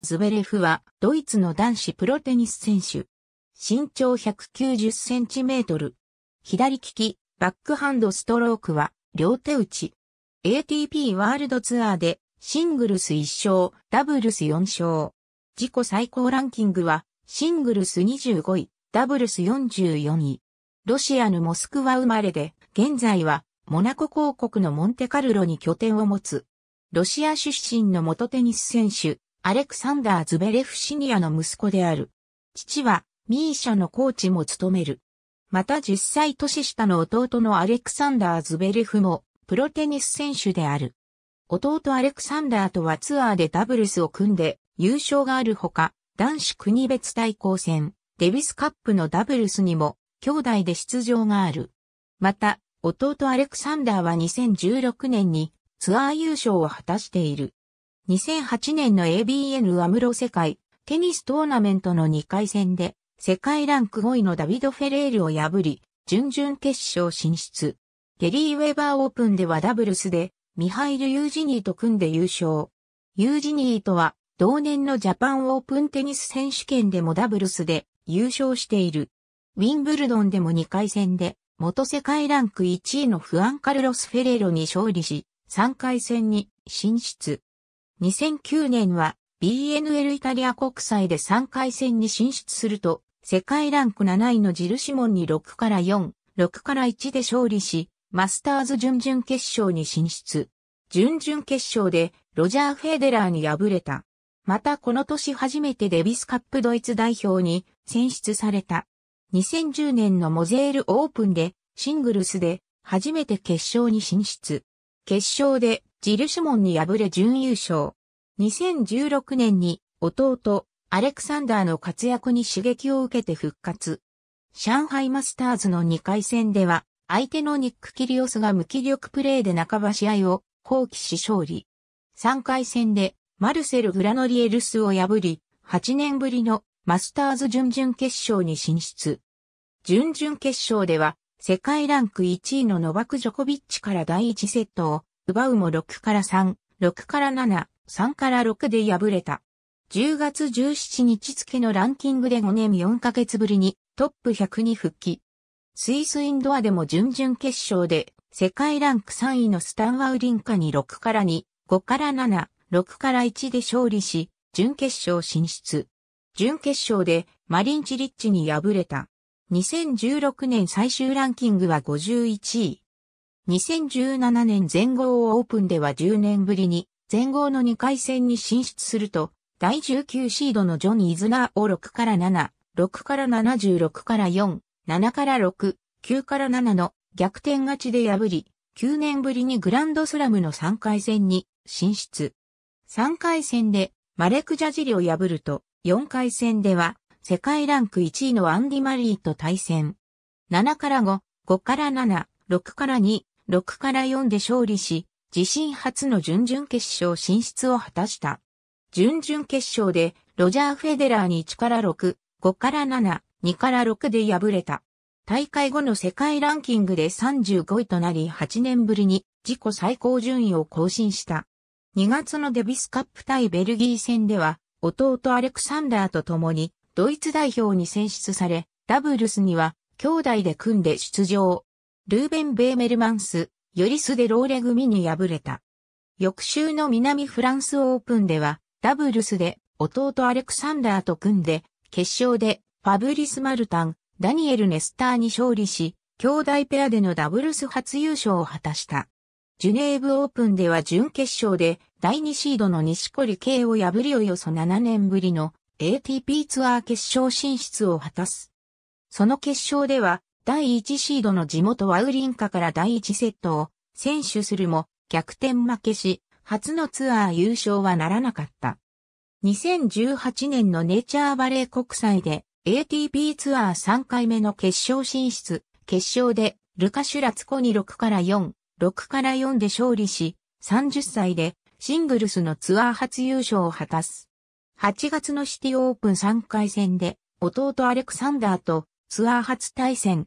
ズベレフはドイツの男子プロテニス選手。身長190センチメートル。左利き、バックハンドストロークは両手打ち。ATP ワールドツアーでシングルス1勝、ダブルス4勝。自己最高ランキングはシングルス25位、ダブルス44位。ロシアのモスクワ生まれで、現在はモナコ公国のモンテカルロに拠点を持つ。ロシア出身の元テニス選手、アレクサンダー・ズベレフシニアの息子である。父は、ミーシャのコーチも務める。また10歳年下の弟のアレクサンダー・ズベレフも、プロテニス選手である。弟アレクサンダーとはツアーでダブルスを組んで、優勝があるほか、男子国別対抗戦、デビスカップのダブルスにも、兄弟で出場がある。また、弟アレクサンダーは2016年にツアー優勝を果たしている。2008年の ABN アムロ世界テニストーナメントの2回戦で世界ランク5位のダビド・フェレールを破り、準々決勝進出。ゲリー・ウェバーオープンではダブルスでミハイル・ユージニーと組んで優勝。ユージニーとは同年のジャパンオープンテニス選手権でもダブルスで優勝している。ウィンブルドンでも2回戦で元世界ランク1位のフアン・カルロス・フェレーロに勝利し、3回戦に進出。2009年は BNL イタリア国際で3回戦に進出すると、世界ランク7位のジルシモンに6から4、6から1で勝利し、マスターズ準々決勝に進出。準々決勝でロジャー・フェデラーに敗れた。またこの年初めてデビスカップドイツ代表に選出された。2010年のモゼールオープンでシングルスで初めて決勝に進出。決勝でジルシモンに敗れ準優勝。2016年に弟、アレクサンダーの活躍に刺激を受けて復活。上海マスターズの2回戦では、相手のニック・キリオスが無気力プレーで半ば試合を放棄し勝利。3回戦で、マルセル・グラノリエルスを破り、8年ぶりのマスターズ準々決勝に進出。準々決勝では、世界ランク1位のノバク・ジョコビッチから第1セットを奪うも6から3、6から7、3から6で敗れた。10月17日付のランキングで5年4ヶ月ぶりにトップ100に復帰。スイスインドアでも準々決勝で世界ランク3位のスタンワウリンカに6から2、5から7、6から1で勝利し、準決勝進出。準決勝でマリンチリッチに敗れた。2016年最終ランキングは51位。2017年全豪オープンでは10年ぶりに全豪の2回戦に進出すると、第19シードのジョー・イズナーを6から7、6から76から4、7から6、9から7の逆転勝ちで破り、9年ぶりにグランドスラムの3回戦に進出。3回戦でマレク・ジャジリを破ると、4回戦では世界ランク1位のアンディ・マリーと対戦。7から5、5から7、6から2、6から4で勝利し、自身初の準々決勝進出を果たした。準々決勝でロジャー・フェデラーに1から6、5から7、2から6で敗れた。大会後の世界ランキングで35位となり8年ぶりに自己最高順位を更新した。2月のデビスカップ対ベルギー戦では弟アレクサンダーと共にドイツ代表に選出され、ダブルスには兄弟で組んで出場。ルーベン・ベーメルマンス、ヨリス・デ・ローレ組に敗れた。翌週の南フランスオープンでは、ダブルスで弟アレクサンダーと組んで、決勝でファブリス・マルタン、ダニエル・ネスターに勝利し、兄弟ペアでのダブルス初優勝を果たした。ジュネーブオープンでは準決勝で第2シードの西堀圭を破りおよそ7年ぶりの ATP ツアー決勝進出を果たす。その決勝では第1シードの地元ワウリンカから第1セットを選手するも逆転負けし、初のツアー優勝はならなかった。2018年のネチャーバレー国際で ATP ツアー3回目の決勝進出、決勝でルカ・シュラツコに6から4、6から4で勝利し、30歳でシングルスのツアー初優勝を果たす。8月のシティオープン3回戦で弟アレクサンダーとツアー初対戦、